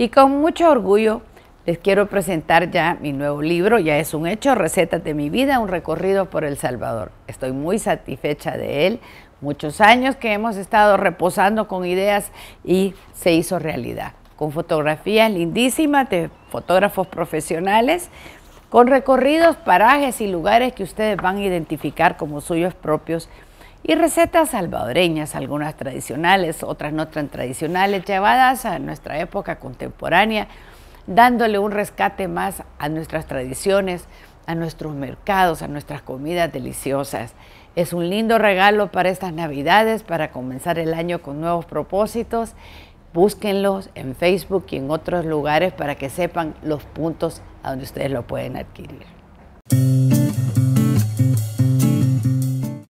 Y con mucho orgullo les quiero presentar ya mi nuevo libro, ya es un hecho, Recetas de mi vida, un recorrido por El Salvador. Estoy muy satisfecha de él, muchos años que hemos estado reposando con ideas y se hizo realidad, con fotografías lindísimas de fotógrafos profesionales, con recorridos, parajes y lugares que ustedes van a identificar como suyos propios y recetas salvadoreñas, algunas tradicionales, otras no tan tradicionales, llevadas a nuestra época contemporánea, dándole un rescate más a nuestras tradiciones, a nuestros mercados, a nuestras comidas deliciosas. Es un lindo regalo para estas navidades, para comenzar el año con nuevos propósitos. Búsquenlos en Facebook y en otros lugares para que sepan los puntos a donde ustedes lo pueden adquirir.